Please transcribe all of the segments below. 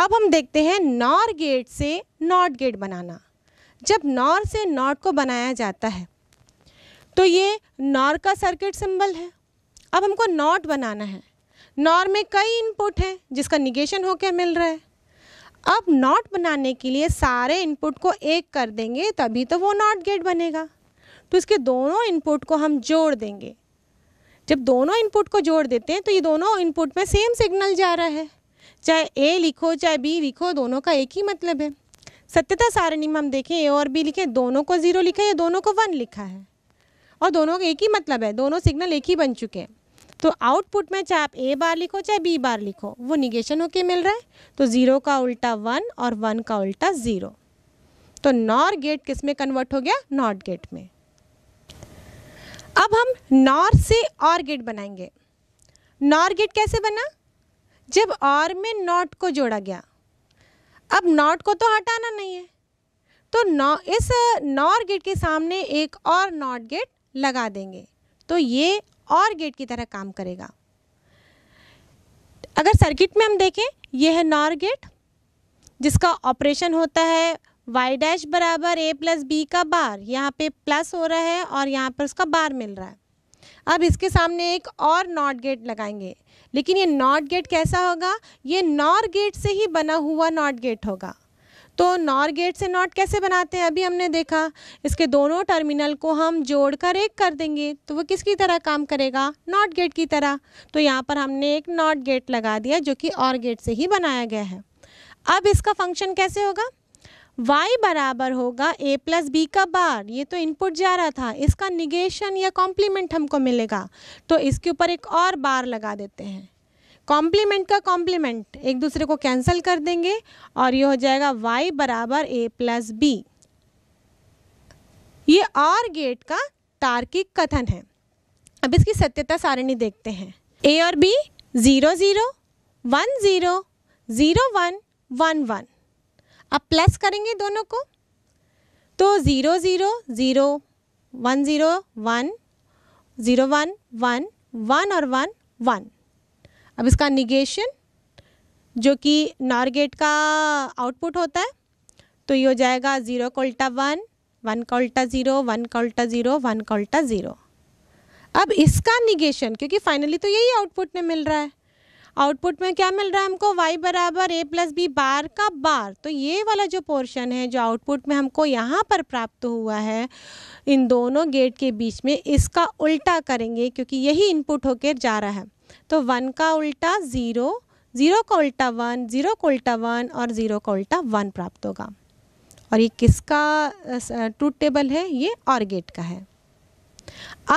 अब हम देखते हैं नॉर गेट से नॉट गेट बनाना जब नॉर से नॉट को बनाया जाता है तो ये नॉर का सर्किट सिंबल है अब हमको नॉट बनाना है नॉर में कई इनपुट हैं जिसका निगेशन होकर मिल रहा है अब नॉट बनाने के लिए सारे इनपुट को एक कर देंगे तभी तो वो नॉट गेट बनेगा तो इसके दोनों इनपुट को हम जोड़ देंगे जब दोनों इनपुट को जोड़ देते हैं तो ये दोनों इनपुट में सेम सिग्नल जा रहा है चाहे ए लिखो चाहे बी लिखो दोनों का एक ही मतलब है सत्यता सारणी में हम देखें ए और बी लिखे दोनों को ज़ीरो लिखा है दोनों को वन लिखा है और दोनों का एक ही मतलब है दोनों सिग्नल एक ही बन चुके हैं तो आउटपुट में चाहे आप ए बार लिखो चाहे बी बार लिखो वो निगेशन होके मिल रहा है तो ज़ीरो का उल्टा वन और वन का उल्टा ज़ीरो तो नॉर गेट किस में कन्वर्ट हो गया नॉट गेट में अब हम नॉर से और गेट बनाएंगे नॉर गेट कैसे बना जब और में नॉट को जोड़ा गया अब नॉट को तो हटाना नहीं है तो नौ इस नॉर गेट के सामने एक और नॉट गेट लगा देंगे तो ये और गेट की तरह काम करेगा अगर सर्किट में हम देखें यह है नॉर गेट जिसका ऑपरेशन होता है वाई डैश बराबर ए प्लस बी का बार यहाँ पे प्लस हो रहा है और यहाँ पर उसका बार मिल रहा है अब इसके सामने एक और नॉट गेट लगाएंगे लेकिन ये नॉट गेट कैसा होगा ये नॉर गेट से ही बना हुआ नॉट गेट होगा तो नॉर गेट से नॉट कैसे बनाते हैं अभी हमने देखा इसके दोनों टर्मिनल को हम जोड़कर एक कर देंगे तो वो किसकी तरह काम करेगा नॉट गेट की तरह तो यहाँ पर हमने एक नॉट गेट लगा दिया जो कि और गेट से ही बनाया गया है अब इसका फंक्शन कैसे होगा y बराबर होगा a प्लस बी का बार ये तो इनपुट जा रहा था इसका निगेशन या कॉम्प्लीमेंट हमको मिलेगा तो इसके ऊपर एक और बार लगा देते हैं कॉम्प्लीमेंट का कॉम्प्लीमेंट एक दूसरे को कैंसिल कर देंगे और ये हो जाएगा y बराबर ए प्लस बी ये और गेट का तार्किक कथन है अब इसकी सत्यता सारणी देखते हैं ए और B zero zero one zero zero one one one अब प्लस करेंगे दोनों को तो zero zero zero one zero one zero one one one और वन वन अब इसका निगेशन जो कि नॉर गेट का आउटपुट होता है तो ये हो जाएगा ज़ीरो का उल्टा वन वन का उल्टा ज़ीरो वन का उल्टा ज़ीरो वन का उल्टा ज़ीरो अब इसका निगेशन क्योंकि फाइनली तो यही आउटपुट में मिल रहा है आउटपुट में क्या मिल रहा है हमको वाई बराबर ए प्लस बी बार का बार तो ये वाला जो पोर्शन है जो आउटपुट में हमको यहाँ पर प्राप्त हुआ है इन दोनों गेट के बीच में इसका उल्टा करेंगे क्योंकि यही इनपुट होकर जा रहा है तो वन का उल्टा ज़ीरो ज़ीरो का उल्टा वन ज़ीरो का उल्टा वन और ज़ीरो का उल्टा वन प्राप्त होगा और ये किसका ट्रूथ टेबल है ये और गेट का है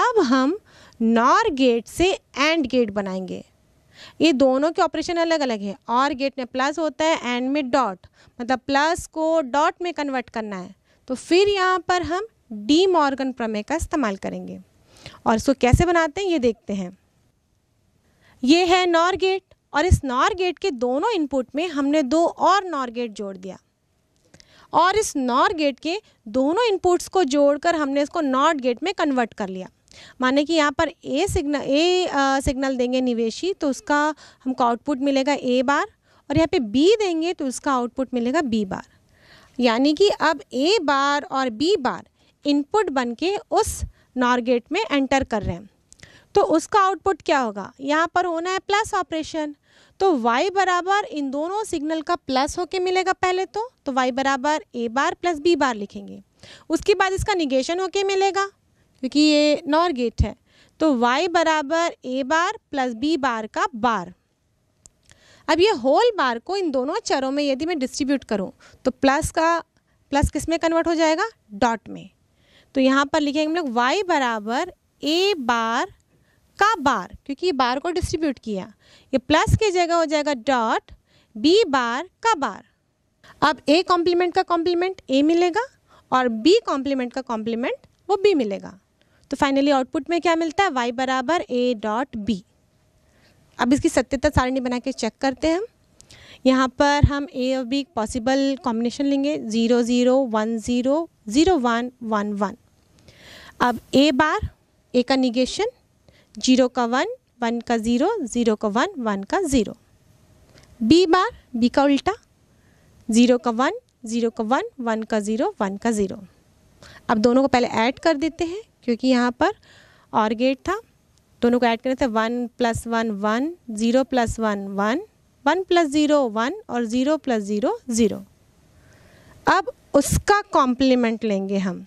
अब हम नॉर गेट से एंड गेट बनाएंगे ये दोनों के ऑपरेशन अलग अलग है और गेट में प्लस होता है एंड में डॉट मतलब प्लस को डॉट में कन्वर्ट करना है तो फिर यहाँ पर हम डी मॉर्गन प्रमेय का इस्तेमाल करेंगे और इसको कैसे बनाते हैं ये देखते हैं ये है नॉर गेट और इस नॉर गेट के दोनों इनपुट में हमने दो और नॉर गेट जोड़ दिया और इस नॉर गेट के दोनों इनपुट्स को जोड़कर हमने इसको नॉट गेट में कन्वर्ट कर लिया माने कि यहाँ पर ए सिग्नल ए सिग्नल देंगे निवेशी तो उसका हमको आउटपुट मिलेगा ए बार और यहाँ पे बी देंगे तो उसका आउटपुट मिलेगा बी बार यानी कि अब ए बार और बी बार इनपुट बन के उस नॉर्गेट में एंटर कर रहे हैं तो उसका आउटपुट क्या होगा यहाँ पर होना है प्लस ऑपरेशन तो y बराबर इन दोनों सिग्नल का प्लस होके मिलेगा पहले तो तो y बराबर ए बार प्लस बी बार लिखेंगे उसके बाद इसका निगेशन होके मिलेगा क्योंकि ये नॉर गेट है तो y बराबर ए बार प्लस बी बार का बार अब ये होल बार को इन दोनों चरों में यदि मैं डिस्ट्रीब्यूट करूं तो प्लस का प्लस किस में कन्वर्ट हो जाएगा डॉट में तो यहाँ पर लिखेंगे हम लोग y बराबर ए बार का बार क्योंकि बार को डिस्ट्रीब्यूट किया ये प्लस की जगह हो जाएगा डॉट बी बार का बार अब ए कॉम्प्लीमेंट का कॉम्प्लीमेंट ए मिलेगा और बी कॉम्प्लीमेंट का कॉम्प्लीमेंट वो बी मिलेगा तो फाइनली आउटपुट में क्या मिलता है वाई बराबर ए डॉट बी अब इसकी सत्यता सारणी बना के चेक करते हैं हम यहाँ पर हम ए और बी पॉसिबल कॉम्बिनेशन लेंगे zero zero one zero zero one one one अब ए बार ए का निगेशन जीरो का वन वन का ज़ीरो ज़ीरो का वन वन का ज़ीरो बी बार बी का उल्टा ज़ीरो का वन ज़ीरो का वन वन का ज़ीरो वन का ज़ीरो अब दोनों को पहले ऐड कर देते हैं क्योंकि यहाँ पर और गेट था दोनों को ऐड करने से one plus one one zero plus one one one plus zero one और ज़ीरो प्लस ज़ीरो ज़ीरो अब उसका कॉम्प्लीमेंट लेंगे हम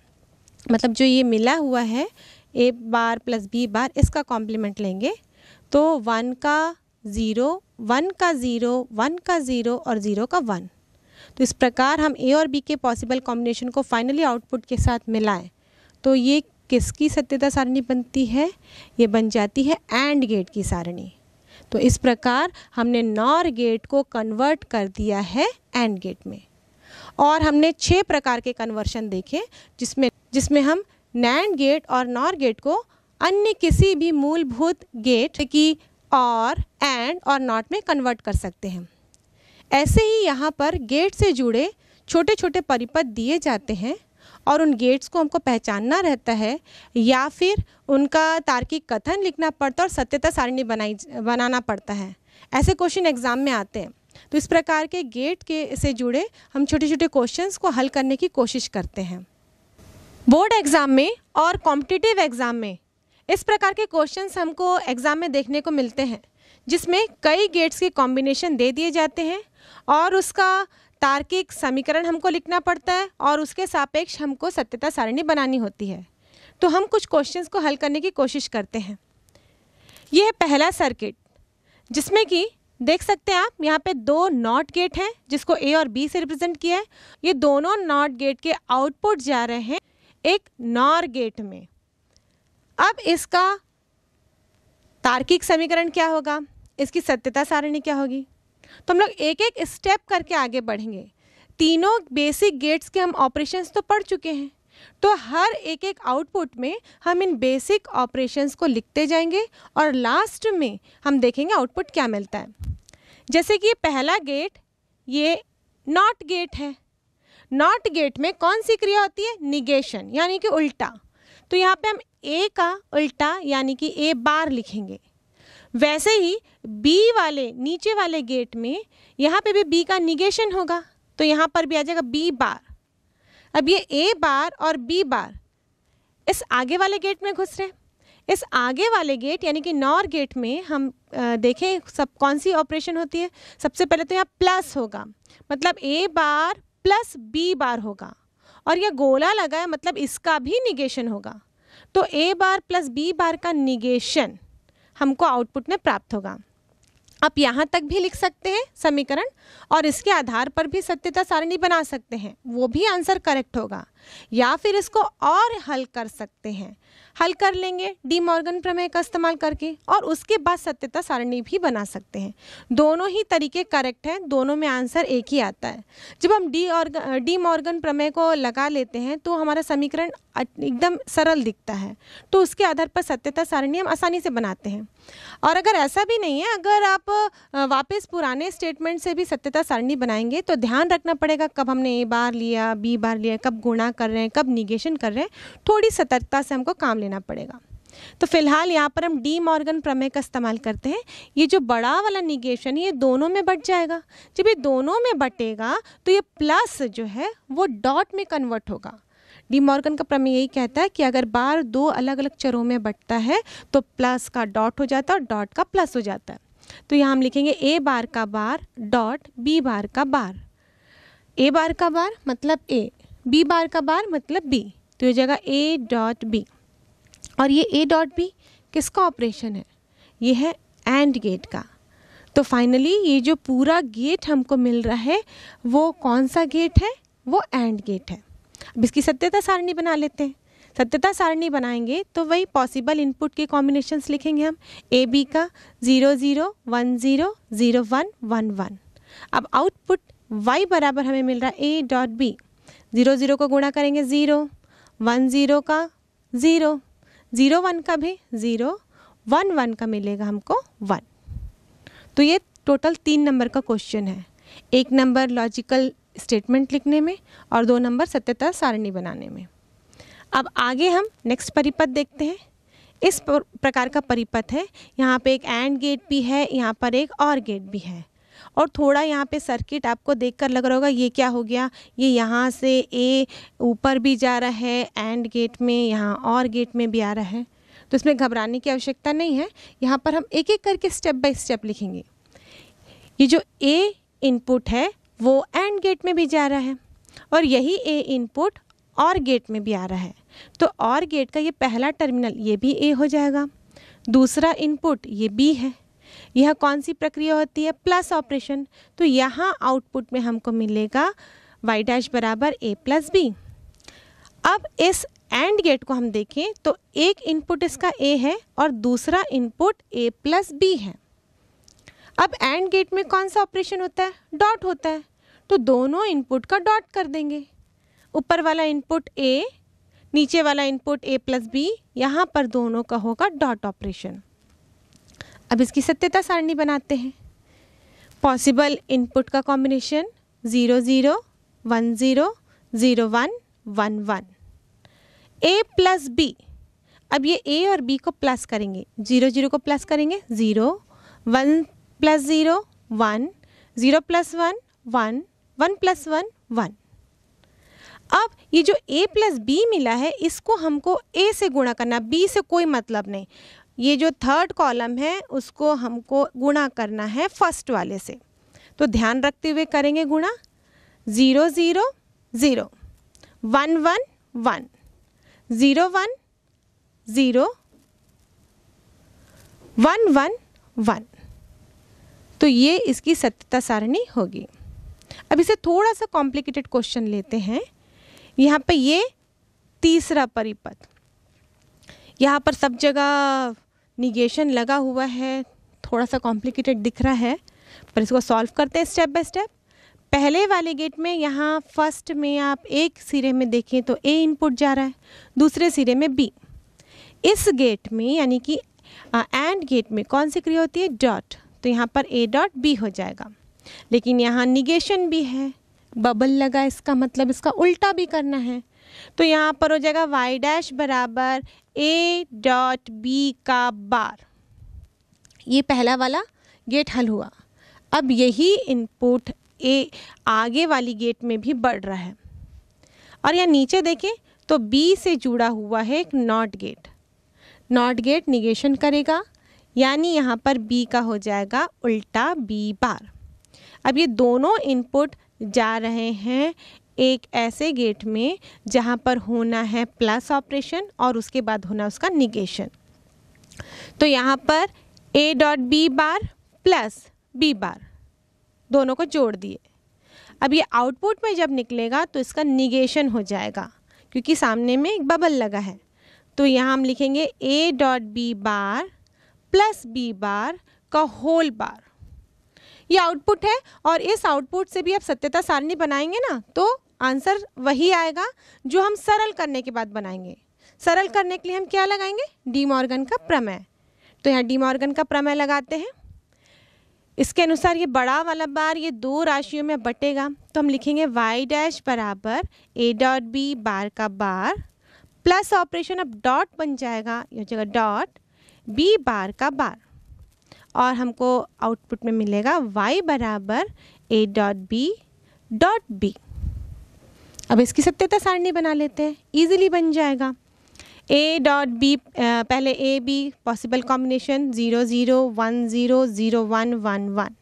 मतलब जो ये मिला हुआ है ए बार प्लस बी बार इसका कॉम्प्लीमेंट लेंगे तो वन का ज़ीरो वन का ज़ीरो वन का ज़ीरो और ज़ीरो का वन तो इस प्रकार हम ए और बी के पॉसिबल कॉम्बिनेशन को फाइनली आउटपुट के साथ मिलाएं तो ये किसकी सत्यता सारणी बनती है ये बन जाती है एंड गेट की सारणी तो इस प्रकार हमने नॉर गेट को कन्वर्ट कर दिया है एंड गेट में और हमने छः प्रकार के कन्वर्शन देखे जिसमें जिसमें हम नैंड गेट और नॉर गेट को अन्य किसी भी मूलभूत गेट की और एंड और नॉट में कन्वर्ट कर सकते हैं ऐसे ही यहाँ पर गेट से जुड़े छोटे छोटे परिपथ दिए जाते हैं और उन गेट्स को हमको पहचानना रहता है या फिर उनका तार्किक कथन लिखना पड़ता है और सत्यता सारिणी बनाई बनाना पड़ता है ऐसे क्वेश्चन एग्ज़ाम में आते हैं तो इस प्रकार के गेट के से जुड़े हम छोटे छोटे क्वेश्चंस को हल करने की कोशिश करते हैं बोर्ड एग्ज़ाम में और कॉम्पिटिटिव एग्ज़ाम में इस प्रकार के क्वेश्चंस हमको एग्ज़ाम में देखने को मिलते हैं जिसमें कई गेट्स के कॉम्बिनेशन दे दिए जाते हैं और उसका तार्किक समीकरण हमको लिखना पड़ता है और उसके सापेक्ष हमको सत्यता सारणी बनानी होती है तो हम कुछ क्वेश्चंस को हल करने की कोशिश करते हैं यह है पहला सर्किट जिसमें कि देख सकते हैं आप यहाँ पे दो नॉट गेट हैं जिसको ए और बी से रिप्रेजेंट किया है ये दोनों नॉट गेट के आउटपुट जा रहे हैं एक नॉर गेट में अब इसका तार्किक समीकरण क्या होगा इसकी सत्यता सारणी क्या होगी तो हम लोग एक एक स्टेप करके आगे बढ़ेंगे तीनों बेसिक गेट्स के हम ऑपरेशंस तो पढ़ चुके हैं तो हर एक एक आउटपुट में हम इन बेसिक ऑपरेशंस को लिखते जाएंगे और लास्ट में हम देखेंगे आउटपुट क्या मिलता है जैसे कि पहला गेट ये नॉट गेट है नॉट गेट में कौन सी क्रिया होती है निगेशन यानी कि उल्टा तो यहाँ पे हम ए का उल्टा यानी कि ए बार लिखेंगे वैसे ही बी वाले नीचे वाले गेट में यहाँ पे भी बी का निगेशन होगा तो यहाँ पर भी आ जाएगा बी बार अब ये ए बार और बी बार इस आगे वाले गेट में घुस रहे हैं इस आगे वाले गेट यानी कि नॉर गेट में हम देखें सब कौन सी ऑपरेशन होती है सबसे पहले तो यहाँ प्लस होगा मतलब ए बार प्लस बी बार होगा और यह गोला लगा है मतलब इसका भी निगेशन होगा तो ए बार प्लस बी बार का निगेशन हमको आउटपुट में प्राप्त होगा आप यहाँ तक भी लिख सकते हैं समीकरण और इसके आधार पर भी सत्यता सारणी बना सकते हैं वो भी आंसर करेक्ट होगा या फिर इसको और हल कर सकते हैं हल कर लेंगे डी मॉर्गन प्रमेय का इस्तेमाल करके और उसके बाद सत्यता सारणी भी बना सकते हैं दोनों ही तरीके करेक्ट हैं दोनों में आंसर एक ही आता है जब हम डी और डी मॉर्गन प्रमेय को लगा लेते हैं तो हमारा समीकरण एकदम सरल दिखता है तो उसके आधार पर सत्यता सारणी हम आसानी से बनाते हैं और अगर ऐसा भी नहीं है अगर आप वापस पुराने स्टेटमेंट से भी सत्यता सारणी बनाएंगे तो ध्यान रखना पड़ेगा कब हमने ए बार लिया बी बार लिया कब गुणा कर रहे हैं कब निगेशन कर रहे हैं थोड़ी सतर्कता से हमको काम लेना पड़ेगा तो फिलहाल यहाँ पर हम डी मॉर्गन प्रमेय का इस्तेमाल करते हैं ये जो बड़ा वाला निगेशन ये दोनों में बट जाएगा जब ये दोनों में बटेगा तो ये प्लस जो है वो डॉट में कन्वर्ट होगा डी मॉर्गन का प्रमेय यही कहता है कि अगर बार दो अलग अलग चरों में बटता है तो प्लस का डॉट हो जाता है और डॉट का प्लस हो जाता है तो यहाँ हम लिखेंगे ए बार का बार डॉट बी बार का बार ए बार का बार मतलब ए बी बार का बार मतलब बी तो ये जगह ए डॉट बी और ये ए डॉट बी किसका ऑपरेशन है ये है एंड गेट का तो फाइनली ये जो पूरा गेट हमको मिल रहा है वो कौन सा गेट है वो एंड गेट है अब इसकी सत्यता सारणी बना लेते हैं सत्यता सारणी बनाएंगे तो वही पॉसिबल इनपुट के कॉम्बिनेशंस लिखेंगे हम ए बी का zero zero one zero zero one one one अब आउटपुट वाई बराबर हमें मिल रहा है A dot B zero zero को गुणा करेंगे ज़ीरो वन ज़ीरो का ज़ीरो ज़ीरो वन का भी ज़ीरो वन वन का मिलेगा हमको वन तो ये टोटल तीन नंबर का क्वेश्चन है एक नंबर लॉजिकल स्टेटमेंट लिखने में और दो नंबर सत्यता सारणी बनाने में अब आगे हम नेक्स्ट परिपथ देखते हैं इस प्रकार का परिपथ है यहाँ पे एक एंड गेट भी है यहाँ पर एक और गेट भी है और थोड़ा यहाँ पे सर्किट आपको देखकर लग रहा होगा ये क्या हो गया ये यहाँ से ए ऊपर भी जा रहा है एंड गेट में यहाँ और गेट में भी आ रहा है तो इसमें घबराने की आवश्यकता नहीं है यहाँ पर हम एक एक करके स्टेप बाय स्टेप लिखेंगे ये जो ए इनपुट है वो एंड गेट में भी जा रहा है और यही ए इनपुट और गेट में भी आ रहा है तो और गेट का ये पहला टर्मिनल ये भी ए हो जाएगा दूसरा इनपुट ये बी है यह कौन सी प्रक्रिया होती है प्लस ऑपरेशन तो यहाँ आउटपुट में हमको मिलेगा वाई डैश बराबर ए प्लस बी अब इस एंड गेट को हम देखें तो एक इनपुट इसका ए है और दूसरा इनपुट ए प्लस बी है अब एंड गेट में कौन सा ऑपरेशन होता है डॉट होता है तो दोनों इनपुट का डॉट कर देंगे ऊपर वाला इनपुट ए नीचे वाला इनपुट ए प्लस बी यहाँ पर दोनों का होगा डॉट ऑपरेशन अब इसकी सत्यता सारणी बनाते हैं पॉसिबल इनपुट का combination zero zero one zero zero one one one A plus B अब ये ए और बी को प्लस करेंगे जीरो जीरो को प्लस करेंगे zero one plus zero one zero plus one one one plus one one अब ये जो a प्लस बी मिला है इसको हमको a से गुणा करना b से कोई मतलब नहीं ये जो थर्ड कॉलम है उसको हमको गुणा करना है फर्स्ट वाले से तो ध्यान रखते हुए करेंगे गुणा zero zero zero one one one zero one zero one one one तो ये इसकी सत्यता सारणी होगी अब इसे थोड़ा सा कॉम्प्लिकेटेड क्वेश्चन लेते हैं यहाँ पे ये तीसरा परिपथ यहाँ पर सब जगह निगेशन लगा हुआ है थोड़ा सा कॉम्प्लिकेटेड दिख रहा है पर इसको सॉल्व करते हैं स्टेप बाय स्टेप पहले वाले गेट में यहाँ फर्स्ट में आप एक सिरे में देखें तो ए इनपुट जा रहा है दूसरे सिरे में बी इस गेट में यानी कि एंड गेट में कौन सी क्रिया होती है डॉट तो यहाँ पर ए डॉट बी हो जाएगा लेकिन यहाँ निगेशन भी है बबल लगा इसका मतलब इसका उल्टा भी करना है तो यहाँ पर हो जाएगा वाई डैश बराबर ए डॉट बी का बार ये पहला वाला गेट हल हुआ अब यही इनपुट ए आगे वाली गेट में भी बढ़ रहा है और यहाँ नीचे देखें तो बी से जुड़ा हुआ है एक NOT gate NOT gate negation करेगा यानी यहाँ पर बी का हो जाएगा उल्टा बी बार अब ये दोनों इनपुट जा रहे हैं एक ऐसे गेट में जहाँ पर होना है प्लस ऑपरेशन और उसके बाद होना उसका निगेशन तो यहाँ पर A dot B bar plus B bar दोनों को जोड़ दिए अब ये आउटपुट में जब निकलेगा तो इसका निगेशन हो जाएगा क्योंकि सामने में एक बबल लगा है तो यहाँ हम लिखेंगे A dot B bar plus B bar का होल बार ये आउटपुट है और इस आउटपुट से भी आप सत्यता सारणी बनाएंगे ना तो आंसर वही आएगा जो हम सरल करने के बाद बनाएंगे सरल करने के लिए हम क्या लगाएंगे डी मॉर्गन का प्रमेय तो यहाँ डी मॉर्गन का प्रमेय लगाते हैं इसके अनुसार ये बड़ा वाला बार ये दो राशियों में बटेगा तो हम लिखेंगे वाई डैश बराबर ए डॉट बी बार का बार प्लस ऑपरेशन अब डॉट बन जाएगा यह हो जाएगा डॉट बी बार का बार और हमको आउटपुट में मिलेगा y बराबर A dot B dot B अब इसकी सत्यता सारणी बना लेते हैं ईजिली बन जाएगा ए डॉट बी पहले A B possible combination zero zero one zero zero one one one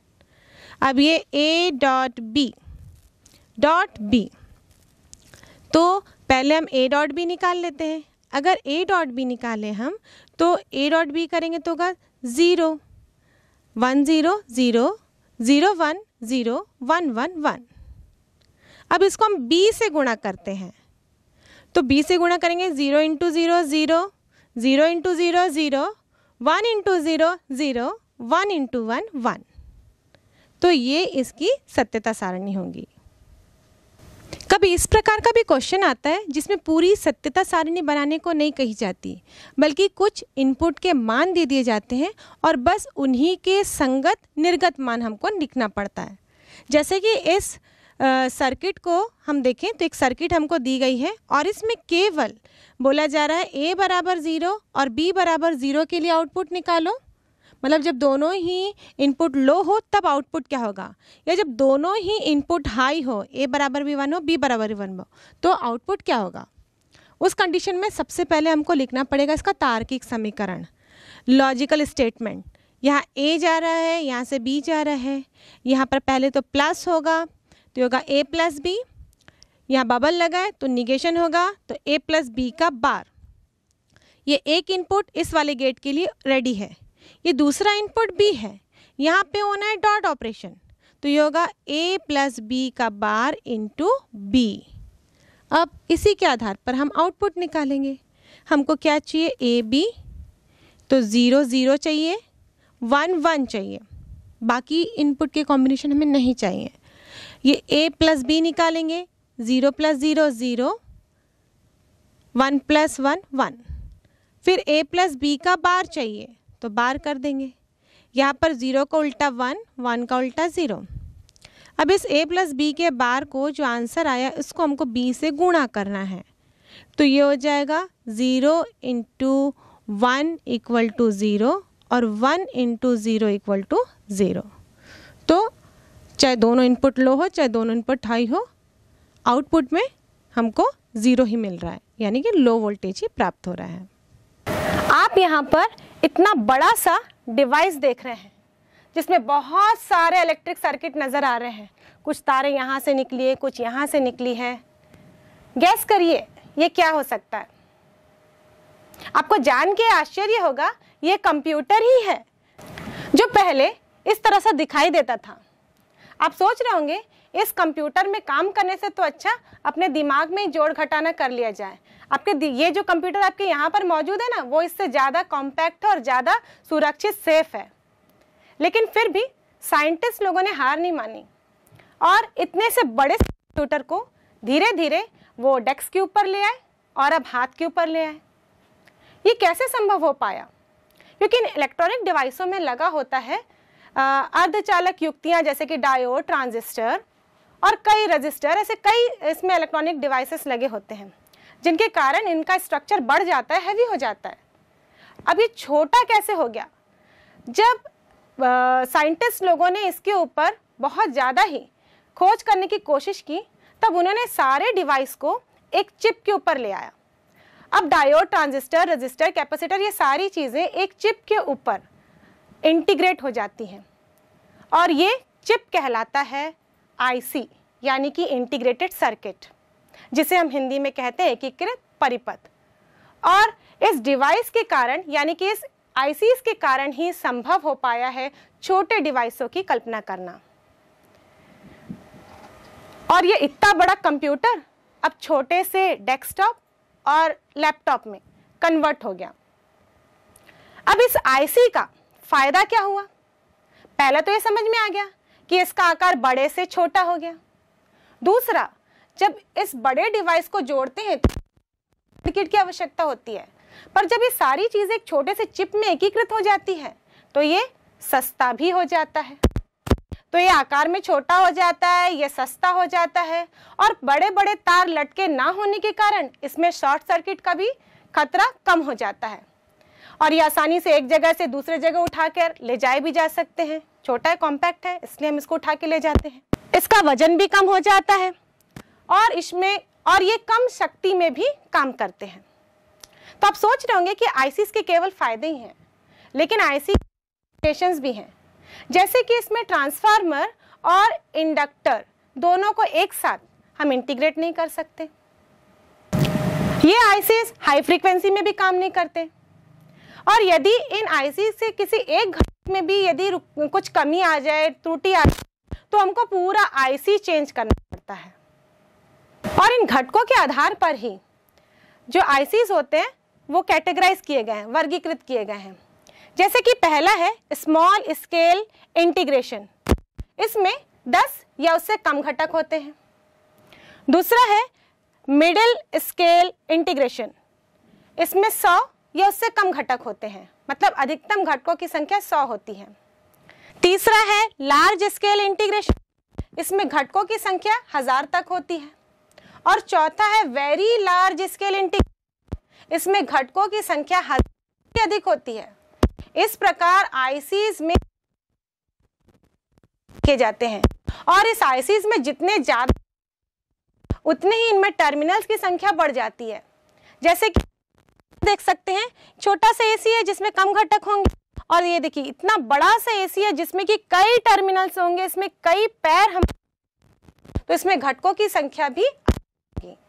अब ये A dot B dot B तो पहले हम ए डॉट बी निकाल लेते हैं अगर ए डॉट बी निकालें हम तो ए डॉट बी करेंगे तो होगा zero one zero zero zero one zero one one one अब इसको हम बी से गुणा करते हैं तो बी से गुणा करेंगे zero into zero zero zero into zero zero one into zero zero one into one one तो ये इसकी सत्यता सारणी होगी कभी इस प्रकार का भी क्वेश्चन आता है जिसमें पूरी सत्यता सारणी बनाने को नहीं कही जाती बल्कि कुछ इनपुट के मान दे दिए जाते हैं और बस उन्हीं के संगत निर्गत मान हमको लिखना पड़ता है जैसे कि इस सर्किट को हम देखें तो एक सर्किट हमको दी गई है और इसमें केवल बोला जा रहा है ए बराबर ज़ीरो और बी बराबर ज़ीरो के लिए आउटपुट निकालो मतलब जब दोनों ही इनपुट लो हो तब आउटपुट क्या होगा या जब दोनों ही इनपुट हाई हो ए बराबर भी वन हो बी बराबर भी वन हो तो आउटपुट क्या होगा उस कंडीशन में सबसे पहले हमको लिखना पड़ेगा इसका तार्किक समीकरण लॉजिकल स्टेटमेंट यहाँ ए जा रहा है यहाँ से बी जा रहा है यहाँ पर पहले तो प्लस होगा तो होगा ए प्लस बी यहाँ बबल लगा है तो निगेशन होगा तो ए प्लस बी का बार ये एक इनपुट इस वाले गेट के लिए रेडी है ये दूसरा इनपुट बी है यहाँ पे होना है डॉट ऑपरेशन तो ये होगा ए प्लस बी का बार इंटू बी अब इसी के आधार पर हम आउटपुट निकालेंगे हमको क्या चाहिए ए बी तो ज़ीरो ज़ीरो चाहिए वन वन चाहिए बाकी इनपुट के कॉम्बिनेशन हमें नहीं चाहिए ये a प्लस बी निकालेंगे zero plus zero zero one plus one one फिर a प्लस बी का बार चाहिए तो बार कर देंगे यहाँ पर ज़ीरो का उल्टा वन वन का उल्टा ज़ीरो अब इस a प्लस बी के बार को जो आंसर आया उसको हमको b से गुणा करना है तो ये हो जाएगा zero into one equal to zero और one into zero equal to zero तो चाहे दोनों इनपुट लो हो चाहे दोनों इनपुट हाई हो आउटपुट में हमको ज़ीरो ही मिल रहा है यानी कि लो वोल्टेज ही प्राप्त हो रहा है आप यहाँ पर इतना बड़ा सा डिवाइस देख रहे हैं जिसमें बहुत सारे इलेक्ट्रिक सर्किट नज़र आ रहे हैं कुछ तारे यहाँ से निकली है कुछ यहाँ से निकली है गैस करिए ये क्या हो सकता है आपको जान के आश्चर्य होगा ये कंप्यूटर ही है जो पहले इस तरह से दिखाई देता था आप सोच रहे होंगे इस कंप्यूटर में काम करने से तो अच्छा अपने दिमाग में ही जोड़ घटाना कर लिया जाए आपके ये जो कंप्यूटर आपके यहाँ पर मौजूद है ना वो इससे ज़्यादा कॉम्पैक्ट और ज़्यादा सुरक्षित सेफ है लेकिन फिर भी साइंटिस्ट लोगों ने हार नहीं मानी और इतने से बड़े कंप्यूटर को धीरे धीरे वो डेस्क के ऊपर ले आए और अब हाथ के ऊपर ले आए ये कैसे संभव हो पाया क्योंकि इन इलेक्ट्रॉनिक डिवाइसों में लगा होता है अर्धचालक युक्तियां जैसे कि डायोड ट्रांजिस्टर और कई रजिस्टर ऐसे कई इसमें इलेक्ट्रॉनिक डिवाइसेस लगे होते हैं जिनके कारण इनका स्ट्रक्चर बढ़ जाता है हैवी हो जाता है अब ये छोटा कैसे हो गया जब साइंटिस्ट लोगों ने इसके ऊपर बहुत ज़्यादा ही खोज करने की कोशिश की तब उन्होंने सारे डिवाइस को एक चिप के ऊपर ले आया अब डायोड ट्रांजिस्टर रजिस्टर कैपेसिटर ये सारी चीज़ें एक चिप के ऊपर इंटीग्रेट हो जाती हैं और ये चिप कहलाता है आईसी यानी कि इंटीग्रेटेड सर्किट जिसे हम हिंदी में कहते हैं एकीकृत परिपथ और इस डिवाइस के कारण यानी कि इस आईसीस के कारण ही संभव हो पाया है छोटे डिवाइसों की कल्पना करना और ये इतना बड़ा कंप्यूटर अब छोटे से डेस्कटॉप और लैपटॉप में कन्वर्ट हो गया अब इस आईसी का फायदा क्या हुआ पहला तो ये समझ में आ गया कि इसका आकार बड़े से छोटा हो गया दूसरा जब इस बड़े डिवाइस को जोड़ते हैं तो सर्किट की आवश्यकता होती है पर जब ये सारी चीज़ें एक छोटे से चिप में एकीकृत हो जाती है तो ये सस्ता भी हो जाता है तो ये आकार में छोटा हो जाता है ये सस्ता हो जाता है और बड़े बड़े तार लटके ना होने के कारण इसमें शॉर्ट सर्किट का भी खतरा कम हो जाता है और ये आसानी से एक जगह से दूसरे जगह उठा कर ले जाए भी जा सकते हैं छोटा है कॉम्पैक्ट है इसलिए हम इसको उठा के ले जाते हैं इसका वजन भी कम हो जाता है और इसमें और ये कम शक्ति में भी काम करते हैं तो आप सोच रहे होंगे कि आईसीस के केवल फायदे ही हैं लेकिन आईसी स्टेशंस भी हैं जैसे कि इसमें ट्रांसफार्मर और इंडक्टर दोनों को एक साथ हम इंटीग्रेट नहीं कर सकते ये आईसीस हाई फ्रीक्वेंसी में भी काम नहीं करते और यदि इन आईसी से किसी एक घटक में भी यदि कुछ कमी आ जाए त्रुटि आ जाए तो हमको पूरा आईसी चेंज करना पड़ता है और इन घटकों के आधार पर ही जो आईसीज होते हैं वो कैटेगराइज किए गए हैं वर्गीकृत किए गए हैं जैसे कि पहला है स्मॉल स्केल इंटीग्रेशन इसमें 10 या उससे कम घटक होते हैं दूसरा है मिडिल स्केल इंटीग्रेशन इसमें सौ या उससे कम घटक होते हैं मतलब अधिकतम घटकों की संख्या सौ होती है तीसरा है लार्ज स्केल इंटीग्रेशन इसमें घटकों की संख्या हजार तक होती है और चौथा है वेरी लार्ज स्केल इंटीग्रेशन इसमें घटकों की संख्या हजार से अधिक होती है इस प्रकार आईसीज में के जाते हैं और इस आईसीज में जितने ज्यादा उतने ही इनमें टर्मिनल्स की संख्या बढ़ जाती है जैसे कि देख सकते हैं छोटा सा एसी है जिसमें कम घटक होंगे और ये देखिए इतना बड़ा सा एसी है जिसमें कि कई टर्मिनल्स होंगे इसमें कई पैर हम तो इसमें घटकों की संख्या भी होगी